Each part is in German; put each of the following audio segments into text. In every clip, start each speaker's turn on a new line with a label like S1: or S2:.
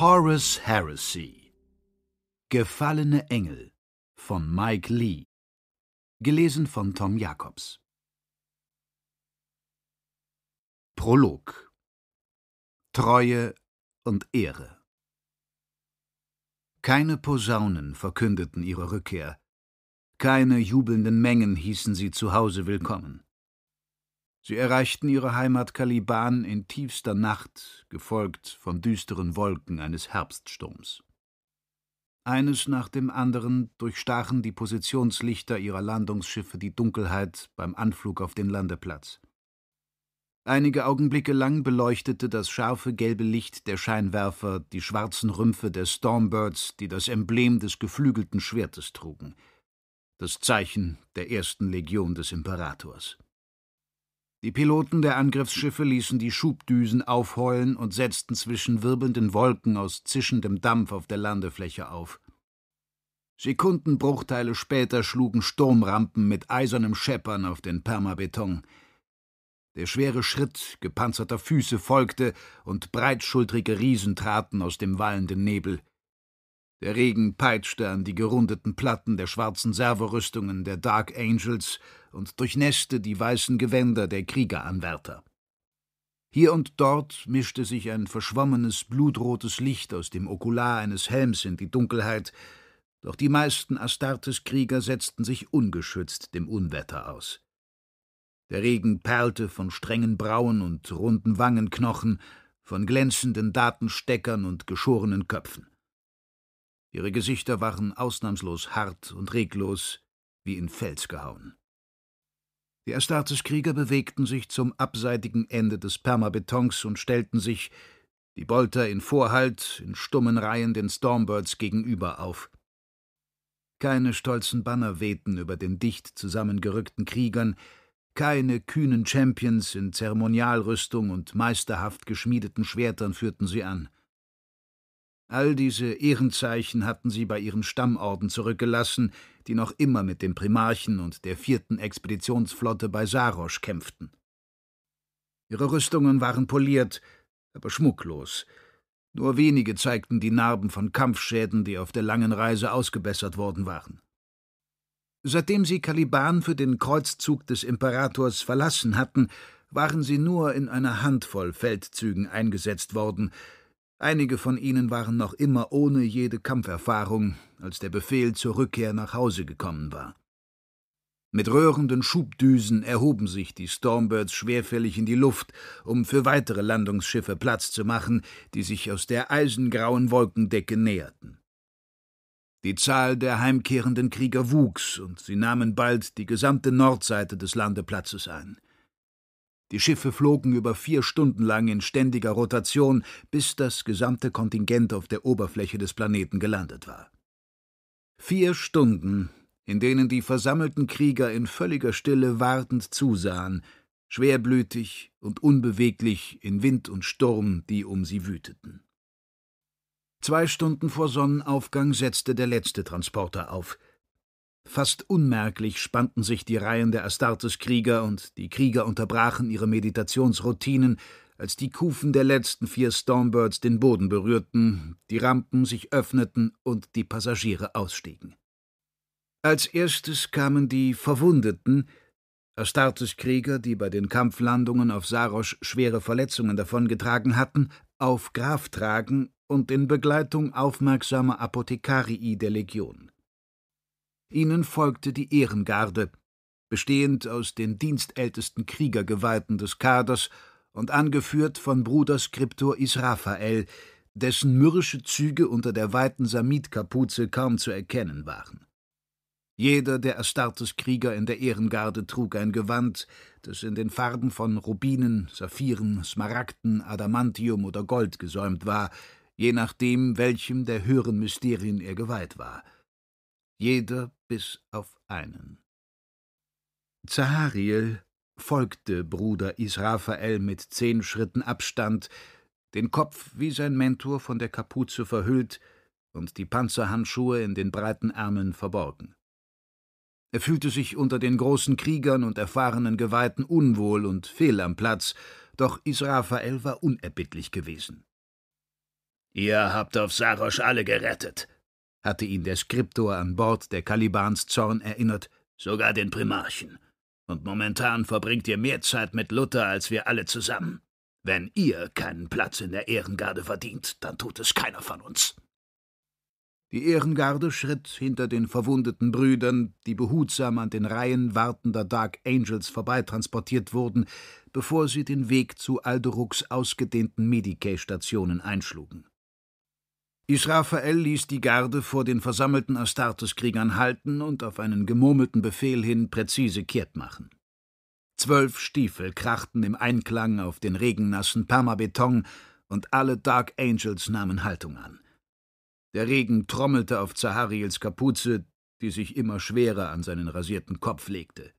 S1: Horace Heresy Gefallene Engel von Mike Lee Gelesen von Tom Jacobs Prolog Treue und Ehre Keine Posaunen verkündeten ihre Rückkehr, keine jubelnden Mengen hießen sie zu Hause willkommen. Sie erreichten ihre Heimat Kaliban in tiefster Nacht, gefolgt von düsteren Wolken eines Herbststurms. Eines nach dem anderen durchstachen die Positionslichter ihrer Landungsschiffe die Dunkelheit beim Anflug auf den Landeplatz. Einige Augenblicke lang beleuchtete das scharfe gelbe Licht der Scheinwerfer die schwarzen Rümpfe der Stormbirds, die das Emblem des geflügelten Schwertes trugen, das Zeichen der ersten Legion des Imperators. Die Piloten der Angriffsschiffe ließen die Schubdüsen aufheulen und setzten zwischen wirbelnden Wolken aus zischendem Dampf auf der Landefläche auf. Sekundenbruchteile später schlugen Sturmrampen mit eisernem Scheppern auf den Permabeton. Der schwere Schritt gepanzerter Füße folgte und breitschultrige Riesen traten aus dem wallenden Nebel. Der Regen peitschte an die gerundeten Platten der schwarzen Servorüstungen der Dark Angels und durchnäßte die weißen Gewänder der Kriegeranwärter. Hier und dort mischte sich ein verschwommenes, blutrotes Licht aus dem Okular eines Helms in die Dunkelheit, doch die meisten Astartes-Krieger setzten sich ungeschützt dem Unwetter aus. Der Regen perlte von strengen Brauen und runden Wangenknochen, von glänzenden Datensteckern und geschorenen Köpfen. Ihre Gesichter waren ausnahmslos hart und reglos, wie in Fels gehauen. Die Astartes-Krieger bewegten sich zum abseitigen Ende des Permabetons und stellten sich, die Bolter in Vorhalt, in stummen Reihen den Stormbirds gegenüber auf. Keine stolzen Banner wehten über den dicht zusammengerückten Kriegern, keine kühnen Champions in Zeremonialrüstung und meisterhaft geschmiedeten Schwertern führten sie an. All diese Ehrenzeichen hatten sie bei ihren Stammorden zurückgelassen, die noch immer mit dem Primarchen und der vierten Expeditionsflotte bei Sarosch kämpften. Ihre Rüstungen waren poliert, aber schmucklos. Nur wenige zeigten die Narben von Kampfschäden, die auf der langen Reise ausgebessert worden waren. Seitdem sie Kaliban für den Kreuzzug des Imperators verlassen hatten, waren sie nur in einer Handvoll Feldzügen eingesetzt worden, Einige von ihnen waren noch immer ohne jede Kampferfahrung, als der Befehl zur Rückkehr nach Hause gekommen war. Mit röhrenden Schubdüsen erhoben sich die Stormbirds schwerfällig in die Luft, um für weitere Landungsschiffe Platz zu machen, die sich aus der eisengrauen Wolkendecke näherten. Die Zahl der heimkehrenden Krieger wuchs, und sie nahmen bald die gesamte Nordseite des Landeplatzes ein. Die Schiffe flogen über vier Stunden lang in ständiger Rotation, bis das gesamte Kontingent auf der Oberfläche des Planeten gelandet war. Vier Stunden, in denen die versammelten Krieger in völliger Stille wartend zusahen, schwerblütig und unbeweglich in Wind und Sturm, die um sie wüteten. Zwei Stunden vor Sonnenaufgang setzte der letzte Transporter auf – Fast unmerklich spannten sich die Reihen der Astartes-Krieger und die Krieger unterbrachen ihre Meditationsroutinen, als die Kufen der letzten vier Stormbirds den Boden berührten, die Rampen sich öffneten und die Passagiere ausstiegen. Als erstes kamen die Verwundeten, Astartes-Krieger, die bei den Kampflandungen auf Sarosch schwere Verletzungen davongetragen hatten, auf Graf tragen und in Begleitung aufmerksamer Apothekarii der Legion. Ihnen folgte die Ehrengarde, bestehend aus den dienstältesten Kriegergeweihten des Kaders und angeführt von Bruder Skriptor Israfael, dessen mürrische Züge unter der weiten Samitkapuze kaum zu erkennen waren. Jeder der Astartes-Krieger in der Ehrengarde trug ein Gewand, das in den Farben von Rubinen, Saphiren, Smaragden, Adamantium oder Gold gesäumt war, je nachdem, welchem der höheren Mysterien er geweiht war. Jeder bis auf einen. Zahariel folgte Bruder Israfael mit zehn Schritten Abstand, den Kopf wie sein Mentor von der Kapuze verhüllt und die Panzerhandschuhe in den breiten Ärmeln verborgen. Er fühlte sich unter den großen Kriegern und erfahrenen Geweihten unwohl und fehl am Platz, doch Israfael war unerbittlich gewesen. Ihr habt auf Sarosch alle gerettet, hatte ihn der Skriptor an Bord der Kalibans Zorn erinnert, sogar den Primarchen. Und momentan verbringt ihr mehr Zeit mit Luther als wir alle zusammen. Wenn ihr keinen Platz in der Ehrengarde verdient, dann tut es keiner von uns. Die Ehrengarde schritt hinter den verwundeten Brüdern, die behutsam an den Reihen wartender Dark Angels vorbeitransportiert wurden, bevor sie den Weg zu Alderuks ausgedehnten Medicaid-Stationen einschlugen. Israfael ließ die Garde vor den versammelten Astartes-Kriegern halten und auf einen gemurmelten Befehl hin präzise kehrt machen. Zwölf Stiefel krachten im Einklang auf den regennassen Permabeton und alle Dark Angels nahmen Haltung an. Der Regen trommelte auf Zahariels Kapuze, die sich immer schwerer an seinen rasierten Kopf legte.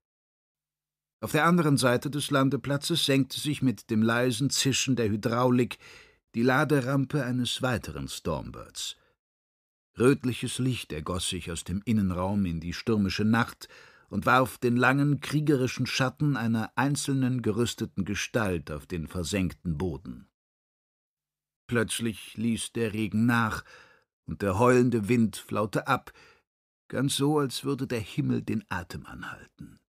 S1: Auf der anderen Seite des Landeplatzes senkte sich mit dem leisen Zischen der Hydraulik die Laderampe eines weiteren Stormbirds. Rötliches Licht ergoss sich aus dem Innenraum in die stürmische Nacht und warf den langen kriegerischen Schatten einer einzelnen gerüsteten Gestalt auf den versenkten Boden. Plötzlich ließ der Regen nach, und der heulende Wind flaute ab, ganz so, als würde der Himmel den Atem anhalten.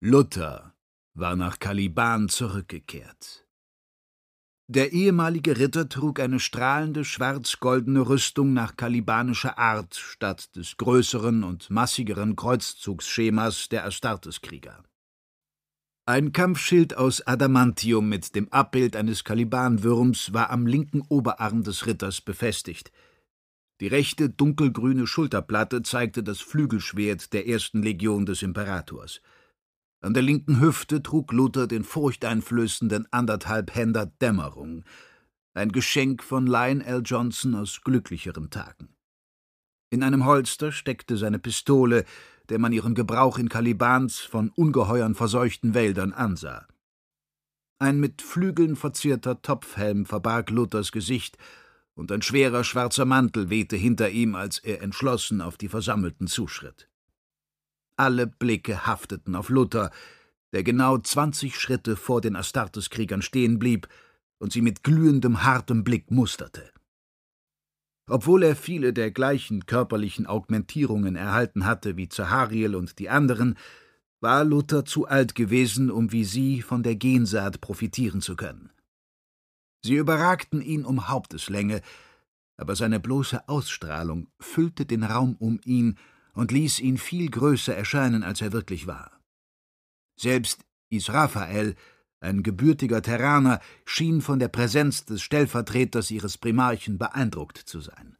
S1: Luther war nach Kaliban zurückgekehrt. Der ehemalige Ritter trug eine strahlende schwarz-goldene Rüstung nach kalibanischer Art statt des größeren und massigeren Kreuzzugsschemas der Astarteskrieger. Ein Kampfschild aus Adamantium mit dem Abbild eines Kalibanwürms war am linken Oberarm des Ritters befestigt. Die rechte dunkelgrüne Schulterplatte zeigte das Flügelschwert der ersten Legion des Imperators. An der linken Hüfte trug Luther den furchteinflößenden anderthalbhänder Dämmerung, ein Geschenk von Lionel Johnson aus glücklicheren Tagen. In einem Holster steckte seine Pistole, der man ihren Gebrauch in Kalibans von ungeheuern verseuchten Wäldern ansah. Ein mit Flügeln verzierter Topfhelm verbarg Luthers Gesicht, und ein schwerer schwarzer Mantel wehte hinter ihm, als er entschlossen auf die Versammelten zuschritt. Alle Blicke hafteten auf Luther, der genau zwanzig Schritte vor den Astartes-Kriegern stehen blieb und sie mit glühendem, hartem Blick musterte. Obwohl er viele der gleichen körperlichen Augmentierungen erhalten hatte wie Zahariel und die anderen, war Luther zu alt gewesen, um wie sie von der Gensaat profitieren zu können. Sie überragten ihn um Haupteslänge, aber seine bloße Ausstrahlung füllte den Raum um ihn und ließ ihn viel größer erscheinen, als er wirklich war. Selbst Israfael, ein gebürtiger Terraner, schien von der Präsenz des Stellvertreters ihres Primarchen beeindruckt zu sein.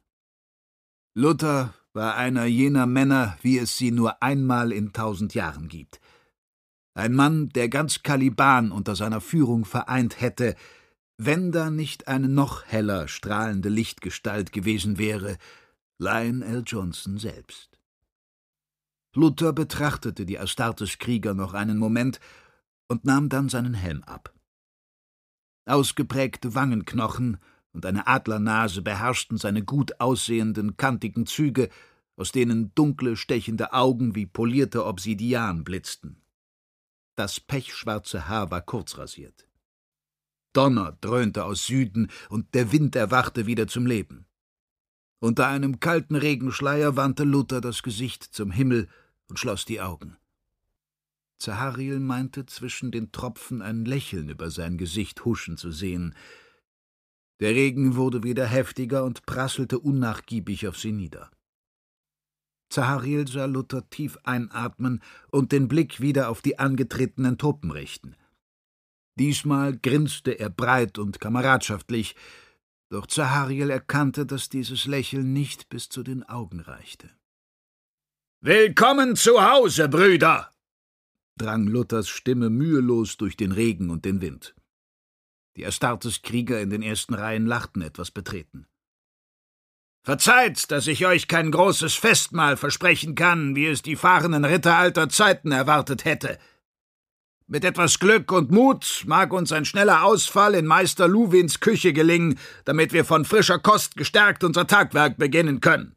S1: Luther war einer jener Männer, wie es sie nur einmal in tausend Jahren gibt. Ein Mann, der ganz Kaliban unter seiner Führung vereint hätte, wenn da nicht eine noch heller strahlende Lichtgestalt gewesen wäre, Lionel Johnson selbst. Luther betrachtete die Astartes-Krieger noch einen Moment und nahm dann seinen Helm ab. Ausgeprägte Wangenknochen und eine Adlernase beherrschten seine gut aussehenden, kantigen Züge, aus denen dunkle, stechende Augen wie polierte Obsidian blitzten. Das pechschwarze Haar war kurz rasiert. Donner dröhnte aus Süden und der Wind erwachte wieder zum Leben. Unter einem kalten Regenschleier wandte Luther das Gesicht zum Himmel und schloss die Augen. Zahariel meinte, zwischen den Tropfen ein Lächeln über sein Gesicht huschen zu sehen. Der Regen wurde wieder heftiger und prasselte unnachgiebig auf sie nieder. Zahariel sah Luther tief einatmen und den Blick wieder auf die angetretenen Truppen richten. Diesmal grinste er breit und kameradschaftlich, doch Zahariel erkannte, dass dieses Lächeln nicht bis zu den Augen reichte. Willkommen zu Hause, Brüder! drang Luthers Stimme mühelos durch den Regen und den Wind. Die Astartes-Krieger in den ersten Reihen lachten etwas betreten. Verzeiht, dass ich euch kein großes Festmahl versprechen kann, wie es die fahrenden Ritter alter Zeiten erwartet hätte. Mit etwas Glück und Mut mag uns ein schneller Ausfall in Meister Luwins Küche gelingen, damit wir von frischer Kost gestärkt unser Tagwerk beginnen können.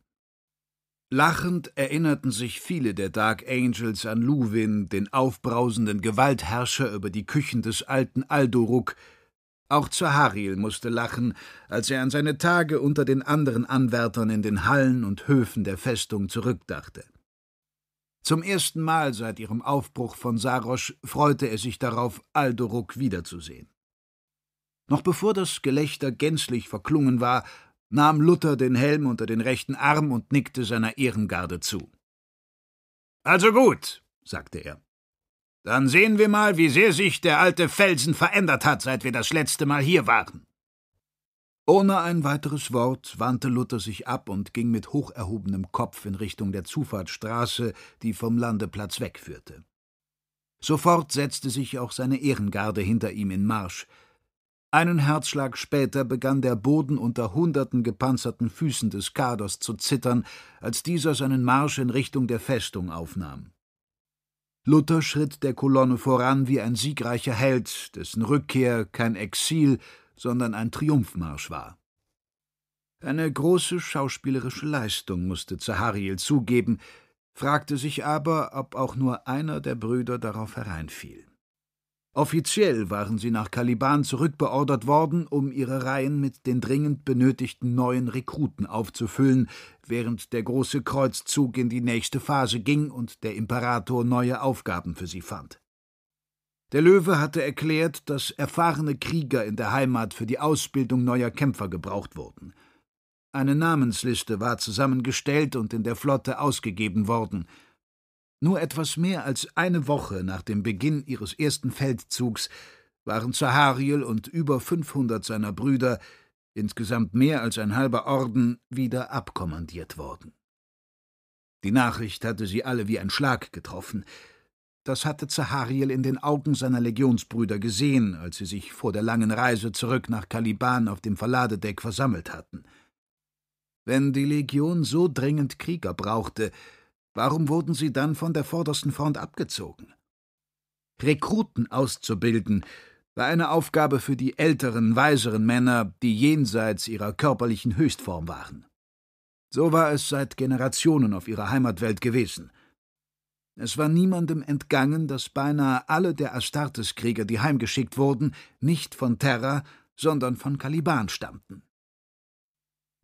S1: Lachend erinnerten sich viele der Dark Angels an Luwin, den aufbrausenden Gewaltherrscher über die Küchen des alten Aldoruk. Auch Zahariel musste lachen, als er an seine Tage unter den anderen Anwärtern in den Hallen und Höfen der Festung zurückdachte. Zum ersten Mal seit ihrem Aufbruch von Sarosch freute er sich darauf, Aldoruk wiederzusehen. Noch bevor das Gelächter gänzlich verklungen war, nahm Luther den Helm unter den rechten Arm und nickte seiner Ehrengarde zu. Also gut, sagte er. Dann sehen wir mal, wie sehr sich der alte Felsen verändert hat, seit wir das letzte Mal hier waren. Ohne ein weiteres Wort wandte Luther sich ab und ging mit hocherhobenem Kopf in Richtung der Zufahrtsstraße, die vom Landeplatz wegführte. Sofort setzte sich auch seine Ehrengarde hinter ihm in Marsch, einen Herzschlag später begann der Boden unter hunderten gepanzerten Füßen des Kaders zu zittern, als dieser seinen Marsch in Richtung der Festung aufnahm. Luther schritt der Kolonne voran wie ein siegreicher Held, dessen Rückkehr kein Exil, sondern ein Triumphmarsch war. Eine große schauspielerische Leistung musste Zahariel zugeben, fragte sich aber, ob auch nur einer der Brüder darauf hereinfiel. Offiziell waren sie nach Kaliban zurückbeordert worden, um ihre Reihen mit den dringend benötigten neuen Rekruten aufzufüllen, während der große Kreuzzug in die nächste Phase ging und der Imperator neue Aufgaben für sie fand. Der Löwe hatte erklärt, dass erfahrene Krieger in der Heimat für die Ausbildung neuer Kämpfer gebraucht wurden. Eine Namensliste war zusammengestellt und in der Flotte ausgegeben worden – nur etwas mehr als eine Woche nach dem Beginn ihres ersten Feldzugs waren Zahariel und über 500 seiner Brüder, insgesamt mehr als ein halber Orden, wieder abkommandiert worden. Die Nachricht hatte sie alle wie ein Schlag getroffen. Das hatte Zahariel in den Augen seiner Legionsbrüder gesehen, als sie sich vor der langen Reise zurück nach Kaliban auf dem Verladedeck versammelt hatten. Wenn die Legion so dringend Krieger brauchte, Warum wurden sie dann von der vordersten Front abgezogen? Rekruten auszubilden war eine Aufgabe für die älteren, weiseren Männer, die jenseits ihrer körperlichen Höchstform waren. So war es seit Generationen auf ihrer Heimatwelt gewesen. Es war niemandem entgangen, dass beinahe alle der Astartes-Krieger, die heimgeschickt wurden, nicht von Terra, sondern von Kaliban stammten.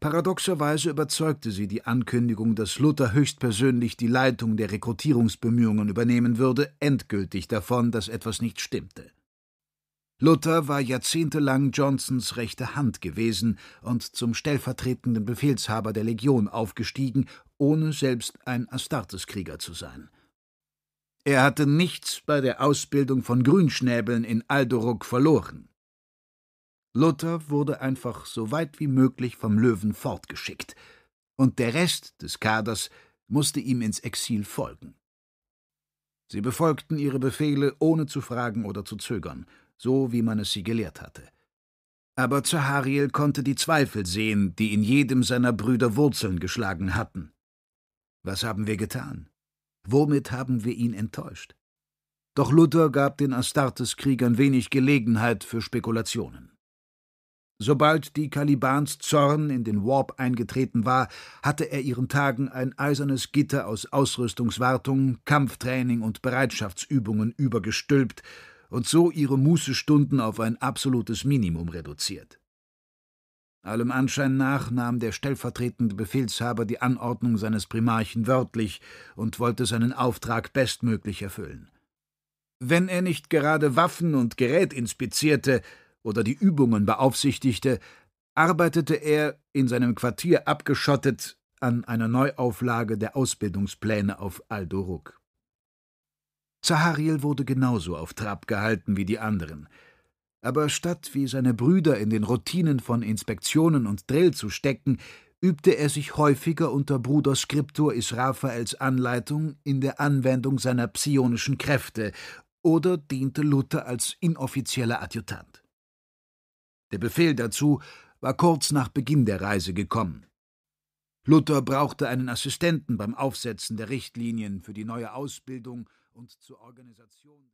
S1: Paradoxerweise überzeugte sie die Ankündigung, dass Luther höchstpersönlich die Leitung der Rekrutierungsbemühungen übernehmen würde, endgültig davon, dass etwas nicht stimmte. Luther war jahrzehntelang Johnsons rechte Hand gewesen und zum stellvertretenden Befehlshaber der Legion aufgestiegen, ohne selbst ein Astarteskrieger zu sein. Er hatte nichts bei der Ausbildung von Grünschnäbeln in Aldoruk verloren. Luther wurde einfach so weit wie möglich vom Löwen fortgeschickt, und der Rest des Kaders musste ihm ins Exil folgen. Sie befolgten ihre Befehle, ohne zu fragen oder zu zögern, so wie man es sie gelehrt hatte. Aber Zahariel konnte die Zweifel sehen, die in jedem seiner Brüder Wurzeln geschlagen hatten. Was haben wir getan? Womit haben wir ihn enttäuscht? Doch Luther gab den Astartes-Kriegern wenig Gelegenheit für Spekulationen. Sobald die Kalibans Zorn in den Warp eingetreten war, hatte er ihren Tagen ein eisernes Gitter aus Ausrüstungswartung, Kampftraining und Bereitschaftsübungen übergestülpt und so ihre Mußestunden auf ein absolutes Minimum reduziert. Allem Anschein nach nahm der stellvertretende Befehlshaber die Anordnung seines Primarchen wörtlich und wollte seinen Auftrag bestmöglich erfüllen. Wenn er nicht gerade Waffen und Gerät inspizierte, oder die Übungen beaufsichtigte, arbeitete er, in seinem Quartier abgeschottet, an einer Neuauflage der Ausbildungspläne auf Aldoruk. Zahariel wurde genauso auf Trab gehalten wie die anderen. Aber statt wie seine Brüder in den Routinen von Inspektionen und Drill zu stecken, übte er sich häufiger unter Bruder Skriptor Israfaels Anleitung in der Anwendung seiner psionischen Kräfte oder diente Luther als inoffizieller Adjutant. Der Befehl dazu war kurz nach Beginn der Reise gekommen. Luther brauchte einen Assistenten beim Aufsetzen der Richtlinien für die neue Ausbildung und zur Organisation